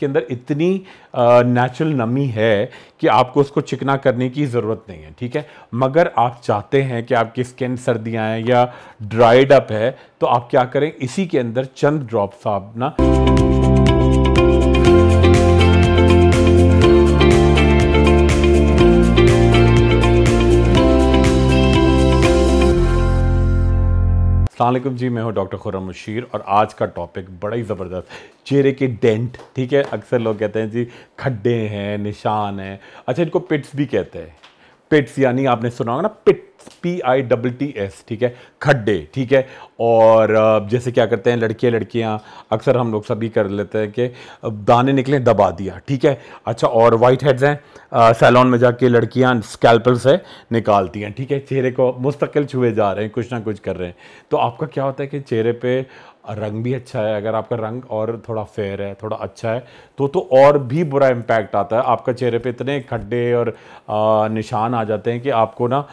के अंदर इतनी नेचुरल नमी है कि आपको उसको चिकना करने की ज़रूरत नहीं है ठीक है मगर आप चाहते हैं कि आपकी स्किन सर्दियाँ हैं या ड्राइड अप है तो आप क्या करें इसी के अंदर चंद ड्रॉप्स आप ना अलकुम जी मैं हूँ डॉक्टर खुरम मुशीर और आज का टॉपिक बड़ा ही ज़बरदस्त चेहरे के डेंट ठीक है अक्सर लोग कहते हैं जी खड्डे हैं निशान हैं अच्छा इनको पिट्स भी कहते हैं पिट्स यानी आपने सुना होगा ना pits P I double T S ठीक है खड्डे ठीक है और जैसे क्या करते हैं लड़के लड़कियां अक्सर हम लोग सभी कर लेते हैं कि दाने निकले दबा दिया ठीक है अच्छा और वाइट हेड्स हैं सैलॉन में जाके लड़कियां स्कैल्पल से निकालती हैं ठीक है चेहरे को मुस्तकिल छुए जा रहे हैं कुछ ना कुछ कर रहे हैं तो आपका क्या होता है कि चेहरे पर रंग भी अच्छा है अगर आपका रंग और थोड़ा फेयर है थोड़ा अच्छा है तो तो और भी बुरा इम्पैक्ट आता है आपका चेहरे पे इतने खड्डे और निशान आ जाते हैं कि आपको ना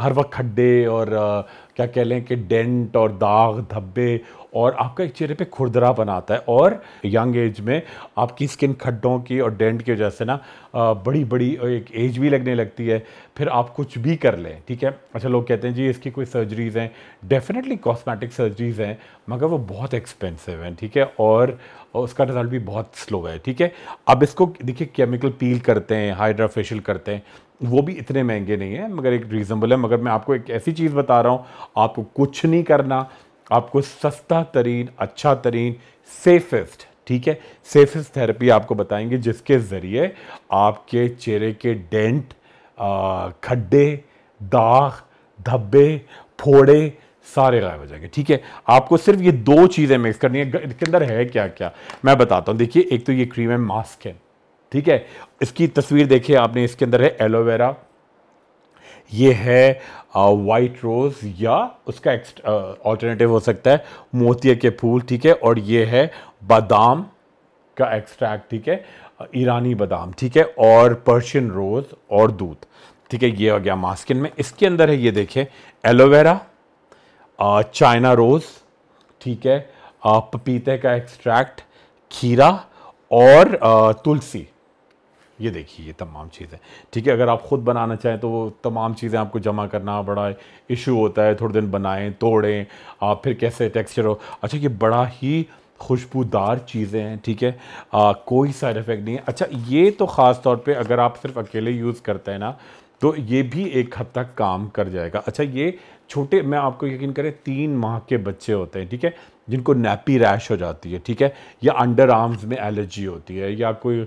हर वक्त खड्डे और क्या कह लें कि डेंट और दाग धब्बे और आपका एक चेहरे पे खुरदरा बनाता है और यंग एज में आपकी स्किन खड्डों की और डेंट की वजह से ना बड़ी बड़ी एक एज भी लगने लगती है फिर आप कुछ भी कर लें ठीक है अच्छा लोग कहते हैं जी इसकी कोई सर्जरीज़ हैं डेफिनेटली कॉस्मेटिक सर्जरीज़ हैं मगर वो बहुत एक्सपेंसिव हैं ठीक है और उसका रिज़ल्ट भी बहुत स्लो है ठीक है अब इसको देखिए केमिकल पील करते हैं हाइड्रा फेशियल करते हैं वो भी इतने महंगे नहीं हैं मगर एक रीज़नेबल है मगर मैं आपको एक ऐसी चीज़ बता रहा हूँ आपको कुछ नहीं करना आपको सस्ता तरीन अच्छा तरीन सेफेस्ट ठीक है सेफेस्ट थेरेपी आपको बताएंगे जिसके ज़रिए आपके चेहरे के डेंट खड्डे दाग धब्बे फोड़े सारे गायब हो जाएंगे ठीक है आपको सिर्फ ये दो चीज़ें मिक्स करनी है इसके अंदर है क्या क्या मैं बताता हूँ देखिए एक तो ये क्रीम है मास्क है ठीक है इसकी तस्वीर देखिए आपने इसके अंदर है एलोवेरा ये है वाइट रोज़ या उसका ऑल्टरनेटिव हो सकता है मोतिया के फूल ठीक है और ये है बादाम का एक्सट्रैक्ट ठीक है ईरानी बादाम ठीक है और पर्शियन रोज़ और दूध ठीक है ये हो गया मास्किन में इसके अंदर है ये देखें एलोवेरा चाइना रोज़ ठीक है पपीते का एक्सट्रैक्ट खीरा और तुलसी ये देखिए ये तमाम चीज़ें ठीक है अगर आप ख़ुद बनाना चाहें तो वो तमाम चीज़ें आपको जमा करना बड़ा इशू होता है थोड़े दिन बनाएं तोड़ें आप फिर कैसे टेक्सचर हो अच्छा ये बड़ा ही खुशबूदार चीज़ें हैं ठीक है कोई साइड इफ़ेक्ट नहीं है अच्छा ये तो ख़ास तौर पर अगर आप सिर्फ अकेले यूज़ करते हैं ना तो ये भी एक हद तक काम कर जाएगा अच्छा ये छोटे मैं आपको यकीन करें तीन माह के बच्चे होते हैं ठीक है जिनको नैपी रैश हो जाती है ठीक है या अंडर आर्म्स में एलर्जी होती है या कोई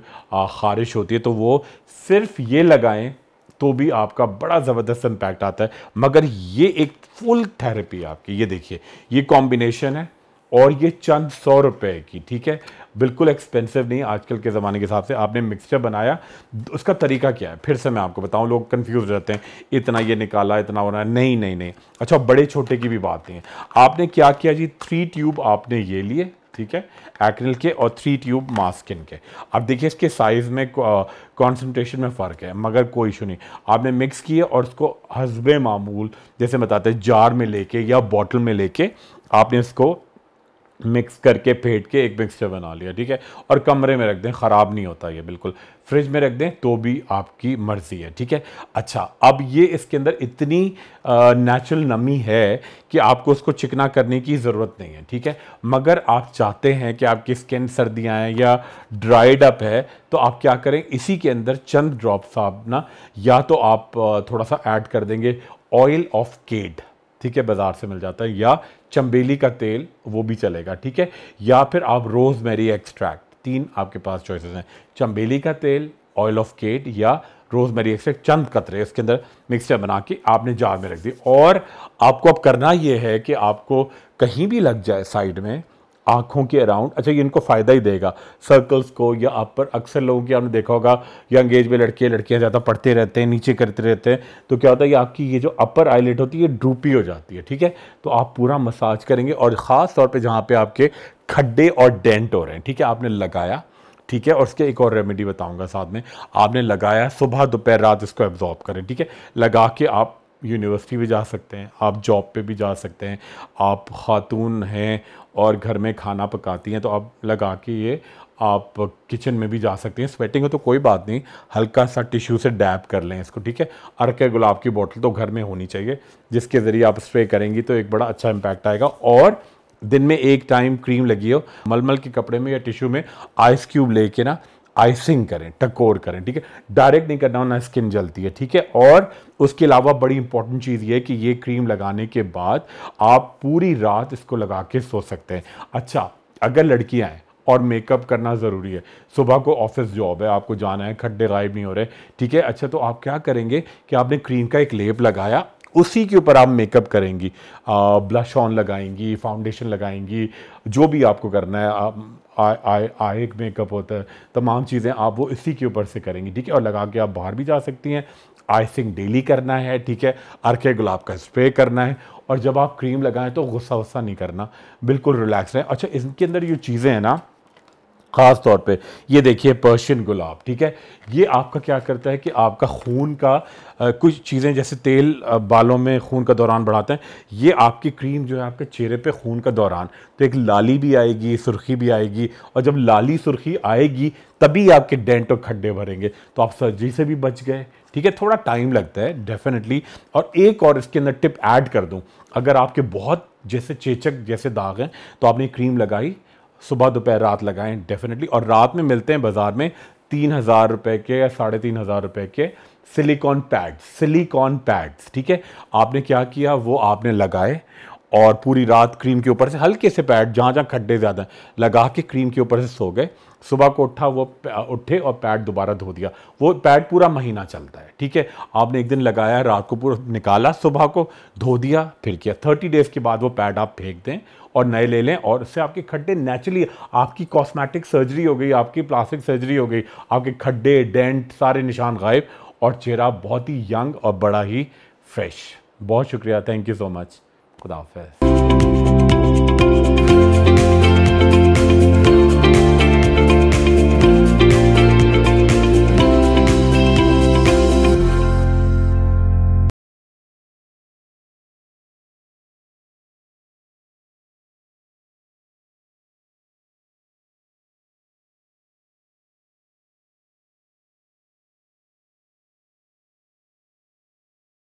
ख़ारिश होती है तो वो सिर्फ ये लगाएं तो भी आपका बड़ा ज़बरदस्त इम्पैक्ट आता है मगर ये एक फुल थेरेपी आपकी ये देखिए ये कॉम्बिनेशन है और ये चंद सौ रुपए की ठीक है बिल्कुल एक्सपेंसिव नहीं आजकल के ज़माने के हिसाब से आपने मिक्सचर बनाया उसका तरीका क्या है फिर से मैं आपको बताऊं लोग कंफ्यूज रहते हैं इतना ये निकाला इतना होना नहीं नहीं नहीं अच्छा बड़े छोटे की भी बात नहीं है आपने क्या किया जी थ्री ट्यूब आपने ये लिए ठीक है एक्रिल के और थ्री ट्यूब मास्किन के अब देखिए इसके साइज़ में कॉन्सेंट्रेशन में फ़र्क है मगर कोई इशू नहीं आपने मिक्स किए और उसको हसब मामूल जैसे बताते हैं जार में लेके या बॉटल में लेके आपने इसको मिक्स करके फेंट के एक मिक्सचर बना लिया ठीक है और कमरे में रख दें ख़राब नहीं होता ये बिल्कुल फ्रिज में रख दें तो भी आपकी मर्ज़ी है ठीक है अच्छा अब ये इसके अंदर इतनी नेचुरल नमी है कि आपको उसको चिकना करने की ज़रूरत नहीं है ठीक है मगर आप चाहते हैं कि आपकी स्किन सर्दियाँ हैं या ड्राइड अप है तो आप क्या करें इसी के अंदर चंद ड्रॉप्स आप ना या तो आप थोड़ा सा ऐड कर देंगे ऑयल ऑफ केड ठीक है बाज़ार से मिल जाता है या चम्बेली का तेल वो भी चलेगा ठीक है या फिर आप रोज़ मेरी एक्सट्रैक्ट तीन आपके पास चॉइसेस हैं चम्बेली का तेल ऑयल ऑफ केट या रोज़मेरी एक्सट्रैक्ट चंद कतरे इसके अंदर मिक्सचर बना के आपने जार में रख दी और आपको अब करना ये है कि आपको कहीं भी लग जाए साइड में आँखों के अराउंड अच्छा ये इनको फ़ायदा ही देगा सर्कल्स को या आप पर अक्सर लोगों की आपने देखा होगा यंग एज में लड़के लड़कियाँ ज़्यादा पढ़ते रहते हैं नीचे करते रहते हैं तो क्या होता है ये आपकी ये जो अपर आईलेट होती है ये ड्रूपी हो जाती है ठीक है तो आप पूरा मसाज करेंगे और ख़ास तौर पर जहाँ पर आपके खड्डे और डेंट हो रहे हैं ठीक है आपने लगाया ठीक है और उसके एक और रेमेडी बताऊंगा साथ में आपने लगाया सुबह दोपहर रात इसको एब्जॉर्ब करें ठीक है लगा के आप यूनिवर्सिटी भी जा सकते हैं आप जॉब पे भी जा सकते हैं आप खातून हैं और घर में खाना पकाती हैं तो आप लगा के ये आप किचन में भी जा सकते हैं स्वेटिंग हो तो कोई बात नहीं हल्का सा टिश्यू से डैप कर लें इसको ठीक है अर्क गुलाब की बोतल तो घर में होनी चाहिए जिसके ज़रिए आप स्प्रे करेंगी तो एक बड़ा अच्छा इम्पैक्ट आएगा और दिन में एक टाइम क्रीम लगी हो मलमल के कपड़े में या टिश्यू में आइस क्यूब लेके ना आइसिंग करें टकोर करें ठीक है डायरेक्ट नहीं करना ना स्किन जलती है ठीक है और उसके अलावा बड़ी इंपॉर्टेंट चीज़ ये कि ये क्रीम लगाने के बाद आप पूरी रात इसको लगा के सो सकते हैं अच्छा अगर लड़कियाँ हैं और मेकअप करना ज़रूरी है सुबह को ऑफिस जॉब है आपको जाना है खड्डे गायब नहीं हो रहे ठीक है अच्छा तो आप क्या करेंगे कि आपने क्रीम का एक लेप लगाया उसी के ऊपर आप मेकअप करेंगी ब्लश ऑन लगाएंगी फाउंडेशन लगाएंगी जो भी आपको करना है आप आई आई आई एक मेकअप होता है तमाम चीज़ें आप वो इसी के ऊपर से करेंगी ठीक है और लगा के आप बाहर भी जा सकती हैं आइसिंग डेली करना है ठीक है अर्के गुलाब का स्प्रे करना है और जब आप क्रीम लगाएं तो गुस्सा वस्सा नहीं करना बिल्कुल रिलैक्स रहें अच्छा इनके अंदर जो चीज़ें हैं ना ख़ास तौर पे ये देखिए पर्शियन गुलाब ठीक है ये आपका क्या करता है कि आपका खून का आ, कुछ चीज़ें जैसे तेल आ, बालों में खून का दौरान बढ़ाते हैं ये आपकी क्रीम जो है आपके चेहरे पे खून का दौरान तो एक लाली भी आएगी सुर्खी भी आएगी और जब लाली सुर्खी आएगी तभी आपके डेंट और खड्डे भरेंगे तो आप सर्जरी से भी बच गए ठीक है थोड़ा टाइम लगता है डेफिनेटली और एक और इसके अंदर टिप ऐड कर दूँ अगर आपके बहुत जैसे चेचक जैसे दाग हैं तो आपने क्रीम लगाई सुबह दोपहर रात लगाएं डेफिनेटली और रात में मिलते हैं बाज़ार में तीन हज़ार रुपए के या साढ़े तीन हज़ार रुपए के सिलिकॉन पैड्स सिलिकॉन पैड्स ठीक है आपने क्या किया वो आपने लगाए और पूरी रात क्रीम के ऊपर से हल्के से पैड जहाँ जहाँ खड्डे ज़्यादा हैं लगा के क्रीम के ऊपर से सो गए सुबह को उठा वो उठे और पैड दोबारा धो दिया वो पैड पूरा महीना चलता है ठीक है आपने एक दिन लगाया रात को पूरा निकाला सुबह को धो दिया फिर किया थर्टी डेज़ के बाद वो पैड आप फेंक दें और नए ले लें और उससे आपके खड्डे नेचुरली आपकी कॉस्मेटिक सर्जरी हो गई आपकी प्लास्टिक सर्जरी हो गई आपके खड्डे डेंट सारे निशान गायब और चेहरा बहुत ही यंग और बड़ा ही फ्रेश बहुत शुक्रिया thank you so much Kudafes.